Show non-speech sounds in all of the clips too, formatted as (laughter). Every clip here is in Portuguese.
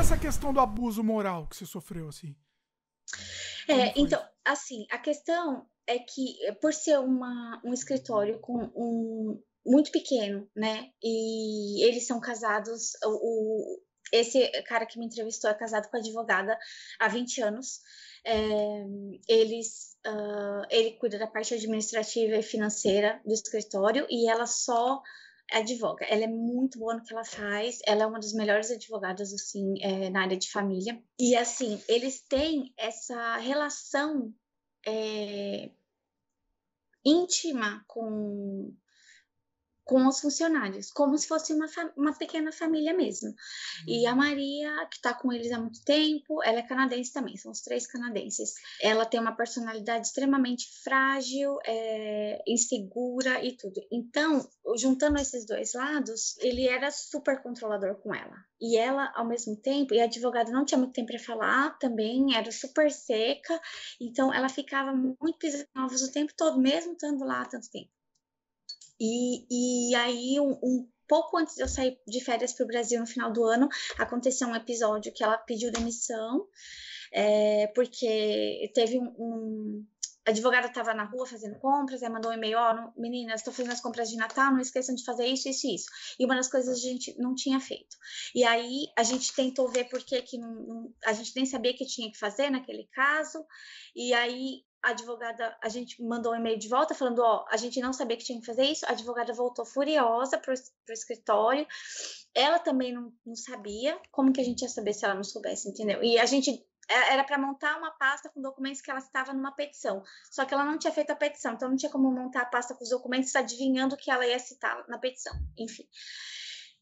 essa questão do abuso moral que você sofreu, assim? É, então, assim, a questão é que, eh, por ser uma, um escritório com um muito pequeno, né? E eles são casados, o, esse cara que me entrevistou é casado com a advogada há 20 anos. É, eles, uh, ele cuida da parte administrativa e financeira do escritório e ela só advoga. Ela é muito boa no que ela faz. Ela é uma das melhores advogadas, assim, é, na área de família. E, assim, eles têm essa relação é, íntima com com os funcionários, como se fosse uma, uma pequena família mesmo. E a uhum. Maria, que está com eles há muito tempo, ela é canadense também, são os três canadenses. Ela tem uma personalidade extremamente frágil, é, insegura e tudo. Então, juntando esses dois lados, ele era super controlador com ela. E ela, ao mesmo tempo, e a advogada não tinha muito tempo para falar também, era super seca, então ela ficava muito pisando o tempo todo, mesmo estando lá há tanto tempo. E, e aí, um, um pouco antes de eu sair de férias para o Brasil no final do ano, aconteceu um episódio que ela pediu demissão, é, porque teve um, um a advogada estava na rua fazendo compras, aí mandou um e-mail, ó, oh, meninas, estou fazendo as compras de Natal, não esqueçam de fazer isso, isso e isso. E uma das coisas a gente não tinha feito. E aí a gente tentou ver por que que não, não, a gente nem sabia que tinha que fazer naquele caso, e aí a advogada, a gente mandou um e-mail de volta falando, ó, a gente não sabia que tinha que fazer isso, a advogada voltou furiosa para o escritório, ela também não, não sabia, como que a gente ia saber se ela não soubesse, entendeu? E a gente é, era para montar uma pasta com documentos que ela estava numa petição. Só que ela não tinha feito a petição, então não tinha como montar a pasta com os documentos adivinhando que ela ia citar na petição. Enfim.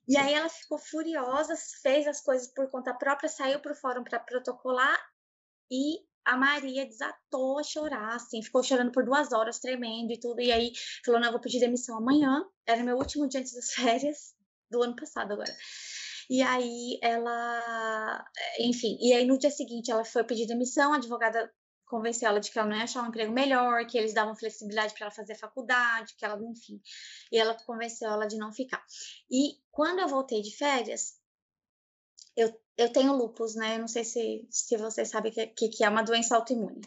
E aí ela ficou furiosa, fez as coisas por conta própria, saiu para o fórum para protocolar e a Maria desatou a chorar, assim, ficou chorando por duas horas, tremendo e tudo. E aí falou: não, eu vou pedir demissão amanhã. Era meu último dia antes das (laughs) férias, do ano passado agora. E aí ela, eh, enfim, e aí no dia seguinte ela foi pedir demissão, a advogada convenceu ela de que ela não ia achar um emprego melhor, que eles davam flexibilidade para ela fazer faculdade, que ela, enfim. E ela convenceu ela de não ficar. E quando eu voltei de férias, eu eu tenho lupus, né? Eu não sei se, se você sabe que, que, que é uma doença autoimune.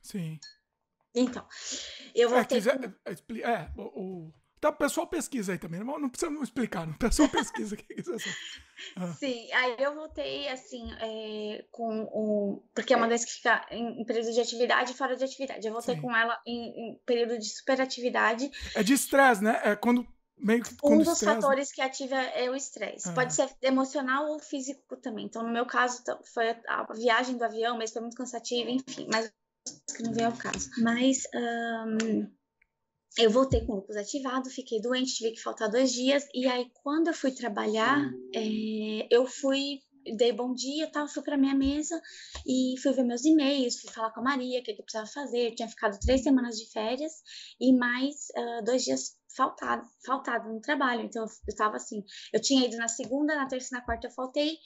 Sim. Então, eu vou é, ter... Quiser, é, é, o, o... Tá, o então, pessoal pesquisa aí também, não precisa explicar, não. o pessoal pesquisa. que ah. Sim, aí eu voltei assim, é, com o. Porque é uma doença que fica em, período de atividade e fora de atividade. Eu voltei Sim. com ela em, em, período de superatividade. É de estresse, né? É quando meio que um dos estresse, fatores que ativa é o estresse. Pode é. ser emocional ou físico também. Então, no meu caso, foi a viagem do avião, mas foi muito cansativa, enfim, mas que não vem ao caso. Mas um, eu voltei com o lupus ativado, fiquei doente, tive que faltar dois dias. E aí, quando eu fui trabalhar, é, eu fui dei bom dia tal, fui para minha mesa e fui ver meus e-mails, fui falar com a Maria o que, que eu precisava fazer. Eu tinha ficado três semanas de férias e mais uh, dois dias faltado, faltado no trabalho. Então eu estava assim, eu tinha ido na segunda, na terça, na quarta eu faltei,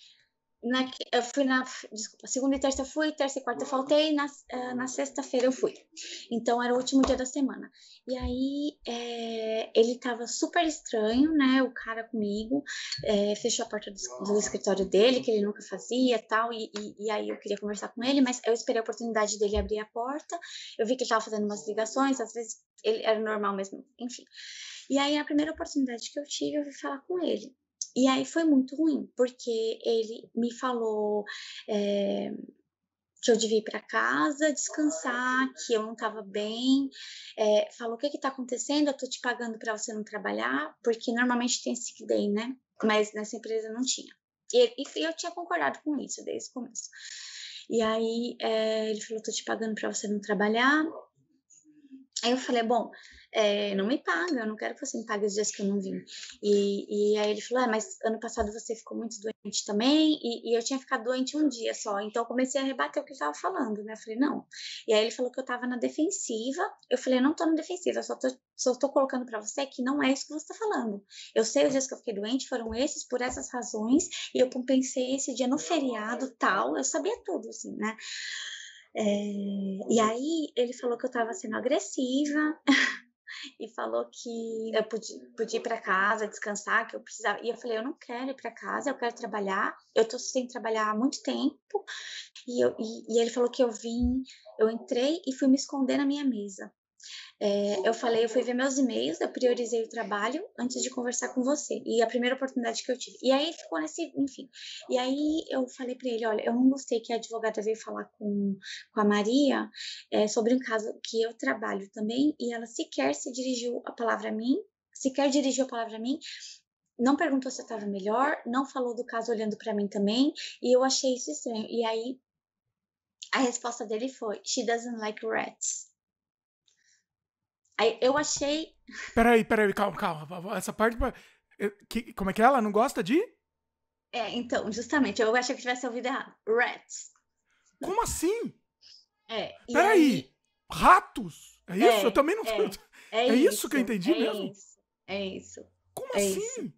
na, eu eh, fui na, desculpa, segunda e terça fui, terça e quarta faltei, na, eh, na sexta-feira eu fui. Então era o último dia da semana. E aí é, ele tava super estranho, né? O cara comigo é, fechou a porta do, do, escritório dele, que ele nunca fazia tal, e, e, e, aí eu queria conversar com ele, mas eu esperei a oportunidade dele abrir a porta. Eu vi que ele tava fazendo umas ligações, às vezes ele era normal mesmo, enfim. E aí a primeira oportunidade que eu tive, eu fui falar com ele. E aí foi muito ruim, porque ele me falou é, que eu devia ir para casa descansar, que eu não estava bem. É, falou: o que está acontecendo? Eu estou te pagando para você não trabalhar, porque normalmente tem sick day, né? Mas nessa empresa não tinha. E, e eu tinha concordado com isso desde o começo. E aí é, ele falou: estou te pagando para você não trabalhar. Aí eu falei: bom, é, não me paga, eu não quero que você me pague os dias que eu não vim. E, e aí ele falou, é, mas ano passado você ficou muito doente também, e, e eu tinha ficado doente um dia só, então eu comecei a rebater o que ele estava falando, né? Eu falei, não. E aí ele falou que eu estava na defensiva, eu falei, não tô na defensiva, eu só tô, só tô colocando para você que não é isso que você está falando. Eu sei os dias que eu fiquei doente foram esses, por essas razões, e eu compensei esse dia no feriado, tal, eu sabia tudo, assim, né? É, e aí ele falou que eu estava sendo agressiva, (laughs) e falou que eu podia, podia ir para casa descansar, que eu precisava. E eu falei, eu não quero ir para casa, eu quero trabalhar. Eu tô sem trabalhar há muito tempo. E, eu, e, e ele falou que eu vim, eu entrei e fui me esconder na minha mesa. É, eu falei, eu fui ver meus e-mails, eu priorizei o trabalho antes de conversar com você. E a primeira oportunidade que eu tive. E aí ficou nesse, enfim. E aí eu falei para ele, olha, eu não gostei que a advogada veio falar com, com a Maria é, sobre um caso que eu trabalho também e ela sequer se dirigiu a palavra a mim, sequer dirigiu a palavra a mim não perguntou se eu estava melhor, não falou do caso olhando para mim também, e eu achei isso estranho. E aí a resposta dele foi: She doesn't like rats. Aí eu achei. Peraí, peraí, calma, calma. Essa parte. Que, como é que é? Ela não gosta de? É, então, justamente, eu achei que tivesse ouvido errado. Rats. Como assim? É. Peraí. Aí... Ratos? É isso? É, eu também não. É, é, é isso, isso, que eu entendi é mesmo? Isso, é isso. Como é assim?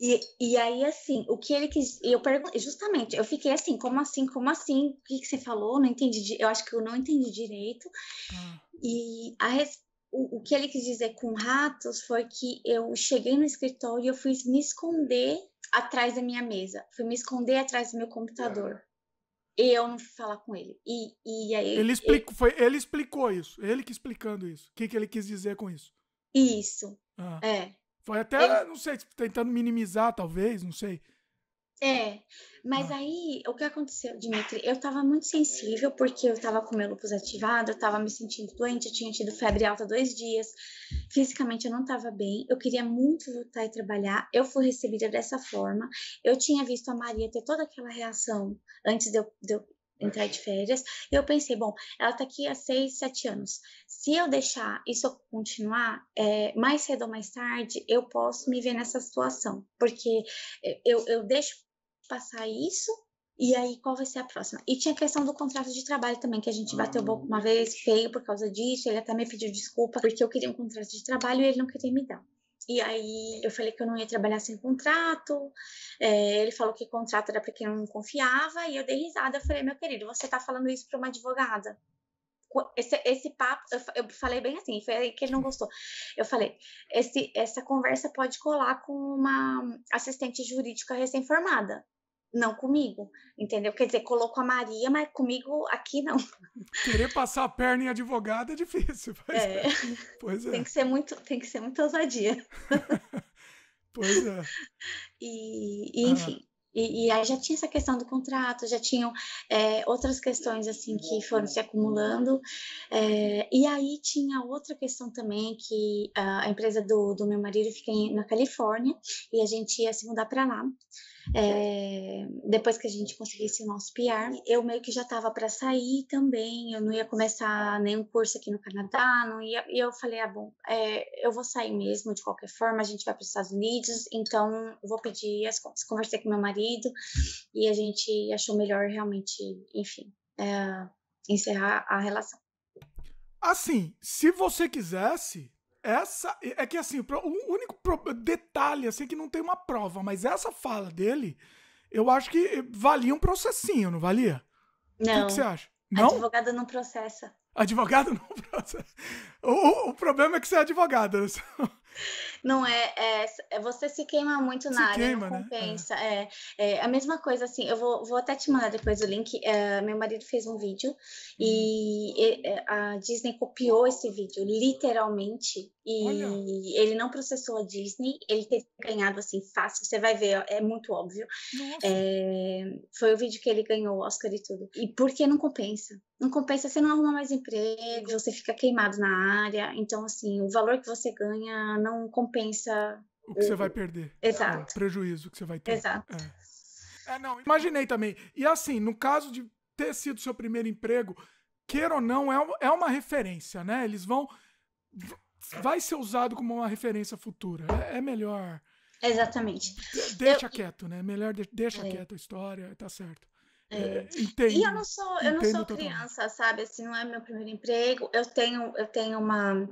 E, e aí, assim, o que ele quis. Eu perguntei, justamente, eu fiquei assim, como assim? Como assim? O que, que você falou? Não entendi. Eu acho que eu não entendi direito. Ah. E a resposta o, o que ele quis dizer com ratos foi que eu cheguei no escritório e eu fui me esconder atrás da minha mesa, fui me esconder atrás do meu computador. É. E eu não fui falar com ele. E, e aí. Ele, explicou, ele... Foi, ele explicou isso. Ele que explicando isso. O que, que ele quis dizer com isso? Isso. Ah. É. Foi até, ele... não sei, tentando minimizar, talvez, não sei. É, mas ah. aí o que aconteceu, Dimitri? Eu estava muito sensível porque eu estava com meu lupus ativado, eu estava me sentindo doente, eu tinha tido febre alta dois dias, fisicamente eu não estava bem, eu queria muito lutar e trabalhar, eu fui recebida dessa forma. Eu tinha visto a Maria ter toda aquela reação antes de eu, de eu entrar de férias, e eu pensei, bom, ela está aqui há seis, sete anos. Se eu deixar isso continuar, é, mais cedo ou mais tarde, eu posso me ver nessa situação, porque é, eu, eu deixo passar isso, e aí qual vai ser a próxima? E tinha a questão do contrato de trabalho também, que a gente bateu boca ah. uma vez, feio por causa disso, ele até me pediu desculpa, porque eu queria um contrato de trabalho e ele não queria me dar. E aí eu falei que eu não ia trabalhar sem contrato. É, ele falou que contrato era para quem não confiava. E eu dei risada. Eu falei, meu querido, você está falando isso para uma advogada. Esse, esse papo, eu, eu, falei bem assim, foi aí que ele não uhum. gostou. Eu falei, esse, essa conversa pode colar com uma assistente jurídica recém-formada não comigo, entendeu? Quer dizer, colocou a Maria, mas comigo aqui não. (laughs) Querer passar a perna em advogado é difícil. Pois é. é. Pois é. Tem que ser muito, tem que ser muita ousadia. (laughs) pois é. E, e enfim. Ah. E, e, aí já tinha essa questão do contrato, já tinham é, outras questões assim que foram se acumulando. É, e aí tinha outra questão também que a empresa do, do meu marido fica na Califórnia e a gente ia se mudar para lá. É, depois que a gente conseguisse o nosso PR, eu meio que já estava para sair também, eu não ia começar nenhum curso aqui no Canadá, não ia, e eu falei, ah, bom, é, eu vou sair mesmo, de qualquer forma, a gente vai para os Estados Unidos, então vou pedir as contas. Conversei com meu marido e a gente achou melhor realmente, enfim, é, encerrar a relação. Assim, se você quisesse, essa é que assim, o único detalhe assim é que não tem uma prova, mas essa fala dele, eu acho que valia um processinho, não valia? Não. O que, você acha? Não? Advogado não processa. Advogado (laughs) não processa. O, o, o problema é que você é advogada. Né? Não é, é, é, você se queima muito na se área, queima, não né? é. compensa. Né? É, é, a mesma coisa assim. Eu vou, vou até te mandar depois o link. É, meu marido fez um vídeo e uhum. é, a Disney copiou esse vídeo, literalmente. E Olha. ele não processou a Disney. Ele teria ganhado assim fácil. Você vai ver, é muito óbvio. foi o vídeo que ele ganhou o Oscar e tudo. E por que não compensa? Não compensa. Você não arruma mais emprego. Você fica queimado na área. Então assim, o valor que você ganha não compensa. O que você vai perder. Exato. É, o prejuízo que você vai ter. Exato. É. é, não, imaginei também. E assim, no caso de ter sido seu primeiro emprego, queira ou não, é, é uma referência, né? Eles vão. Vai ser usado como uma referência futura. É, é melhor. Exatamente. Deixa eu... quieto, né? Melhor de... deixa é. quieto a história, tá certo. É, é entendo, e eu não sou, eu não sou criança, sabe? Assim, não é meu primeiro emprego. Eu tenho, eu tenho uma,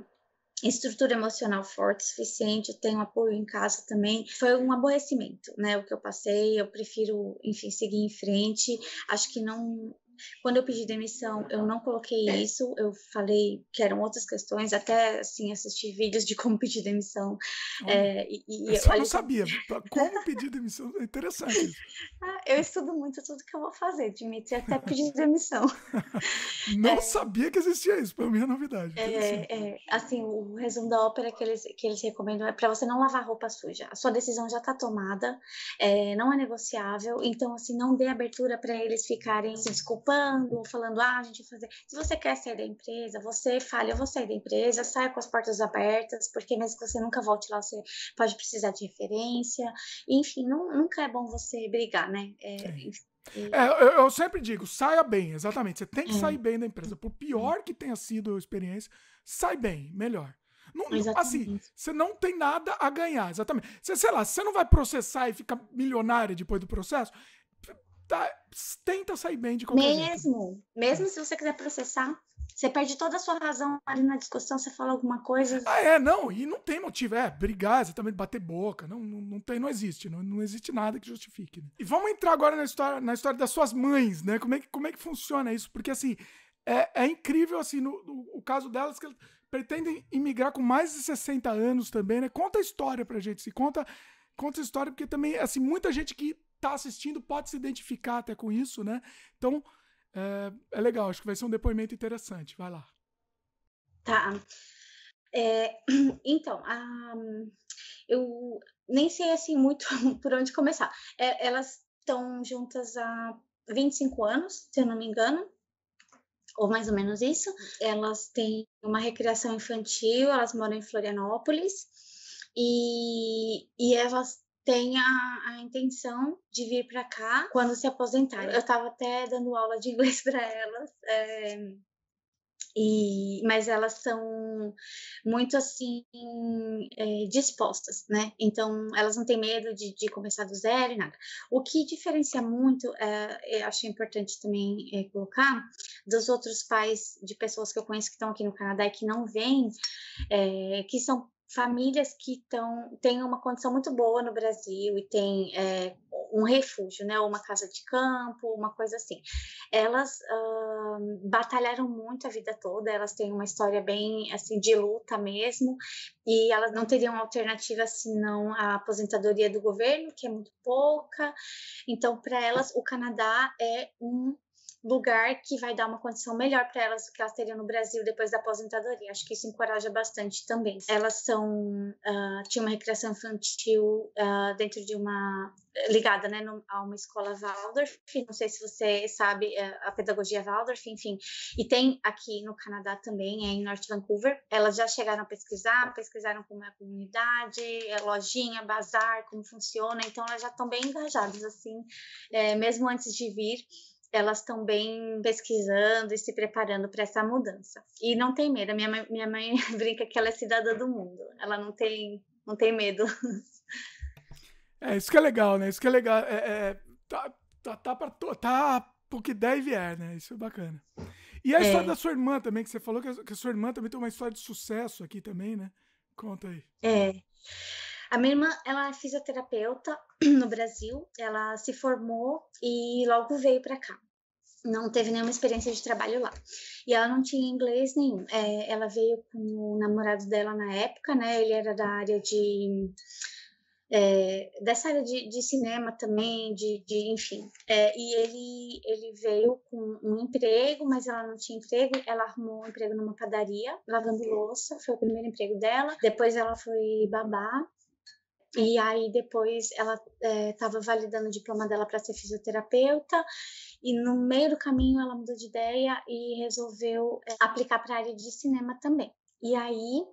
estrutura emocional forte suficiente, eu tenho apoio em casa também. Foi um aborrecimento, né? O que eu passei, eu prefiro, enfim, seguir em frente. Acho que não quando eu pedi demissão, eu não coloquei isso, eu falei que eram outras questões, até assim, assisti vídeos de como pedir demissão. É, e, e eu, não sabia, (laughs) como pedir demissão, é interessante. (laughs) Ah, eu estudo muito tudo que eu vou fazer, Dimitri, até pedir (laughs) demissão. não é, sabia que existia isso, foi mim é novidade. É, é, assim, o resumo da ópera que eles, que eles recomendam é para você não lavar roupa suja, a sua decisão já está tomada, eh, não é negociável, então assim, não dê abertura para eles ficarem se desculpando falando, ah, a gente vai fazer. Se você quer sair da empresa, você fala, eu vou sair da empresa, saia com as portas abertas, porque mesmo que você nunca volte lá, você pode precisar de referência. Enfim, não, nunca é bom você brigar, né? É, é. é, eu, eu, sempre digo, saia bem, exatamente. Você tem que é. sair bem da empresa. Por pior que tenha sido a experiência, sai bem, melhor. Não, assim, você não tem nada a ganhar, exatamente. Você, sei lá, você não vai processar e ficar milionária depois do processo, tá, tenta sair bem de qualquer Mesmo, jeito. mesmo se você quiser processar, você perde toda a sua razão ali na discussão, você fala alguma coisa. Ah, é, não, e não tem motivo. É, brigar, exatamente, bater boca. Não, não, não tem, não existe. Não, não existe nada que justifique. Né? E vamos entrar agora na história, na história das suas mães, né? Como é que, como é que funciona isso? Porque, assim, é, é incrível, assim, no, no, o caso delas que pretendem imigrar com mais de 60 anos também, né? Conta a história pra gente, se assim, conta, conta a história, porque também, assim, muita gente que tá assistindo pode se identificar até com isso, né? Então, é, é, legal, acho que vai ser um depoimento interessante. Vai lá. Tá. É, (clears throat) então, a, eu nem sei assim muito (laughs) por onde começar. É, elas estão juntas há 25 anos, se eu não me engano, ou mais ou menos isso. Elas têm uma recreação infantil, elas moram em Florianópolis e, e elas tem a, a intenção de vir para cá quando se aposentar. Eu estava até dando aula de inglês (laughs) para elas. É, e, mas elas são muito assim é, dispostas, né? Então elas não têm medo de, de, começar do zero e nada. O que diferencia muito, é, eu acho importante também é, colocar, dos outros pais de pessoas que eu conheço que estão aqui no Canadá e que não vêm, que são famílias que tão, têm uma condição muito boa no Brasil e têm é, um refúgio, né, uma casa de campo, uma coisa assim. Elas uh, batalharam muito a vida toda, elas têm uma história bem assim de luta mesmo, e elas não teriam alternativa senão a aposentadoria do governo, que é muito pouca. Então, para elas, o Canadá é um lugar que vai dar uma condição melhor para elas do que elas teriam no Brasil depois da aposentadoria. Acho que isso encoraja bastante também. Elas são uh, ah, tinha uma recreação infantil uh, dentro de uma ligada né, no, a uma escola Waldorf. Não sei se você sabe uh, a pedagogia Waldorf, enfim. E tem aqui no Canadá também, é em North Vancouver. Elas já chegaram a pesquisar, pesquisaram como é a comunidade, eh, lojinha, bazar, como funciona. Então elas já estão bem engajadas assim, é, mesmo antes de vir elas estão bem pesquisando e se preparando para essa mudança. E não tem medo. Minha mãe, minha mãe (laughs) brinca que ela é cidadã do mundo. Ela não tem, não tem medo. (laughs) É, isso que é legal, né? Isso que é legal. É, é, é tá, tá, tá, pra, tá porque deve vier, é, né? Isso é bacana. E a é. história da sua irmã também, que você falou que a sua irmã também tem uma história de sucesso aqui também, né? Conta aí. É. A minha irmã, ela é fisioterapeuta (clears throat) no Brasil, ela se formou e logo veio para cá. Não teve nenhuma experiência de trabalho lá. E ela não tinha inglês nenhum. É, ela veio com o namorado dela na época, né? Ele era da área de. É, dessa área de, de, cinema também, de, de enfim. É, e ele, ele veio com um emprego, mas ela não tinha emprego. Ela arrumou um emprego numa padaria, lavando louça, foi o primeiro emprego dela. Depois ela foi babá e aí depois ela estava eh, é, validando o diploma dela para ser fisioterapeuta e no meio do caminho ela mudou de ideia e resolveu é, aplicar para a área de cinema também. E aí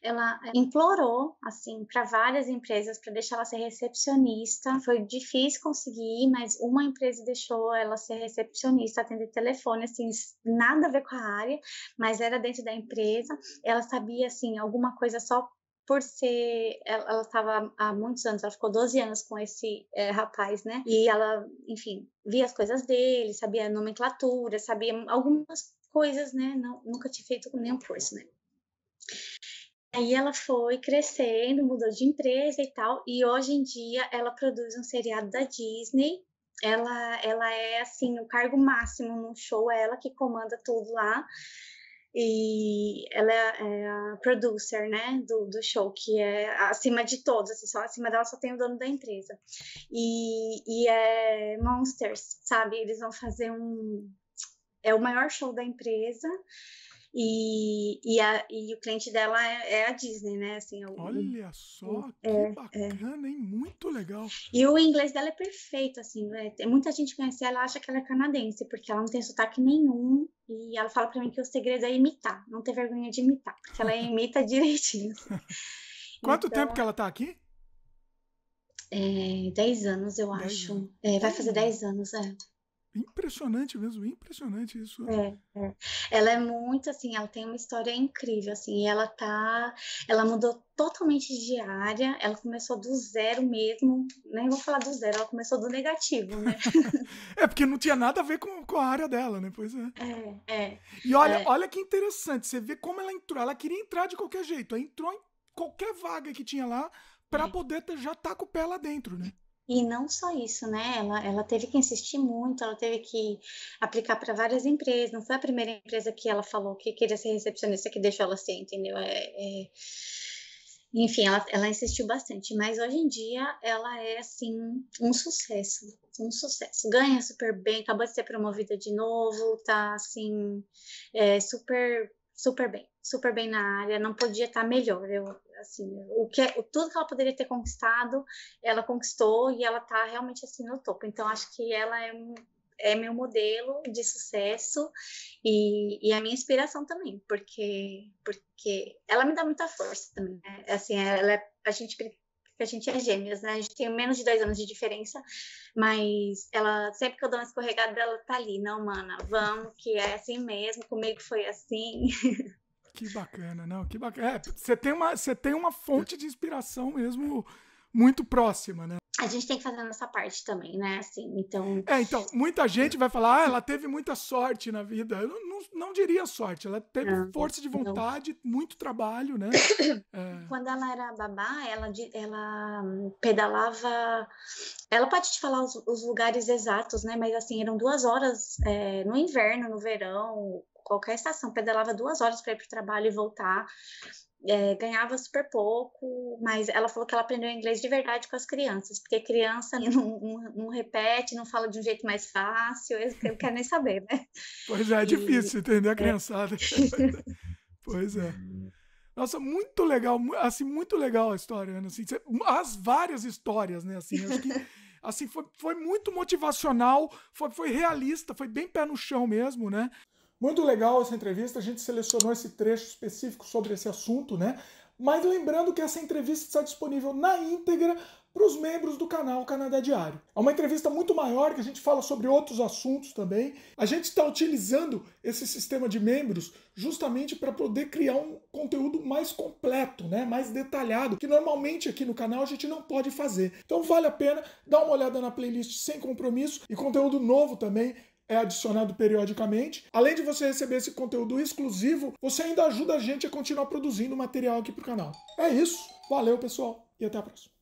ela eh, implorou assim para várias empresas para deixar ela ser recepcionista. Foi difícil conseguir, mas uma empresa deixou ela ser recepcionista, atender telefone, assim, nada a ver com a área, mas era dentro da empresa. Ela sabia assim alguma coisa só por ser. Ela estava há muitos anos, ela ficou 12 anos com esse é, rapaz, né? E ela, enfim, via as coisas dele, sabia a nomenclatura, sabia algumas coisas, né? Não, nunca tinha feito nenhum curso, né? Aí ela foi crescendo, mudou de empresa e tal, e hoje em dia ela produz um seriado da Disney. Ela, ela é assim o cargo máximo no show, é ela que comanda tudo lá e ela é, é a producer, né, do, do show, que é acima de todos, assim, só acima dela só tem o dono da empresa. E, e é Monsters, sabe? Eles vão fazer um... é o maior show da empresa, e, e, a, e o cliente dela é, é a Disney, né? Assim, é o, Olha só, o, que é, é. bacana, é. hein? Muito legal. E o inglês dela é perfeito, assim, né? Muita gente conhece ela acha que ela é canadense, porque ela não tem sotaque nenhum. E ela fala para mim que o segredo é imitar, não ter vergonha de imitar, porque ela imita (laughs) direitinho. Quanto então, tempo que ela tá aqui? É, anos, eu dez acho. Anos. É, vai fazer dez anos, é. Impressionante mesmo, impressionante isso. É, é. Ela é muito assim, ela tem uma história incrível, assim, ela tá. Ela mudou totalmente de área, ela começou do zero mesmo, nem vou falar do zero, ela começou do negativo, né? (laughs) é, porque não tinha nada a ver com, com a área dela, né? Pois é. É, é. E olha, é. olha que interessante, você vê como ela entrou. Ela queria entrar de qualquer jeito, ela entrou em qualquer vaga que tinha lá para é. poder ter, já estar tá com o pé lá dentro, né? E não só isso, né? Ela, ela teve que insistir muito, ela teve que aplicar para várias empresas. Não foi a primeira empresa que ela falou que queria ser recepcionista que deixou ela ser, entendeu? É, é... Enfim, ela, ela insistiu bastante. Mas hoje em dia ela é, assim, um sucesso. Um sucesso. Ganha super bem, acabou de ser promovida de novo, tá, assim, é, super, super bem. Super bem na área. Não podia estar tá melhor. Eu, assim, o que é, tudo que ela poderia ter conquistado, ela conquistou e ela tá realmente assim no topo. Então acho que ela é é meu modelo de sucesso e, e a minha inspiração também, porque porque ela me dá muita força também. Né? É assim, ela é, a gente a gente é gêmeas, né? A gente tem menos de dois anos de diferença, mas ela sempre que eu dou uma escorregada, ela tá ali, não, mana, vamos, que é assim mesmo, comigo foi assim. (laughs) Que bacana, não, que bacana. É, você tem uma, você tem uma fonte de inspiração mesmo muito próxima, né? a gente tem que fazer a nossa parte também, né? Assim, então. É, então, muita gente vai falar, ah, ela teve muita sorte na vida. Eu não, não, não diria sorte, ela teve não, força de vontade, não. muito trabalho, né? (coughs) é. Quando ela era babá, ela, ela hum, pedalava. Ela pode te falar os, os lugares exatos, né? Mas assim, eram duas horas é, no inverno, no verão, qualquer estação, pedalava duas horas para ir para o trabalho e voltar é, ganhava super pouco, mas ela falou que ela aprendeu inglês de verdade com as crianças, porque criança não, não, não repete, não fala de um jeito mais fácil, eu quero nem saber, né? Pois é, é difícil entender a é. criançada. (laughs) pois é. Nossa, muito legal, assim, muito legal a história, Ana. Assim, as várias histórias, né? Assim, acho que (laughs) assim, foi, foi muito motivacional, foi, foi realista, foi bem pé no chão mesmo, né? Muito legal essa entrevista, a gente selecionou esse trecho específico sobre esse assunto, né? Mas lembrando que essa entrevista está disponível na íntegra para os membros do canal Canadá Diário. É uma entrevista muito maior que a gente fala sobre outros assuntos também. A gente está utilizando esse sistema de membros justamente para poder criar um conteúdo mais completo, né? mais detalhado, que normalmente aqui no canal a gente não pode fazer. Então vale a pena dar uma olhada na playlist sem compromisso e conteúdo novo também é adicionado periodicamente. Além de você receber esse conteúdo exclusivo, você ainda ajuda a gente a continuar produzindo material aqui para o canal. É isso. Valeu, pessoal, e até a próxima.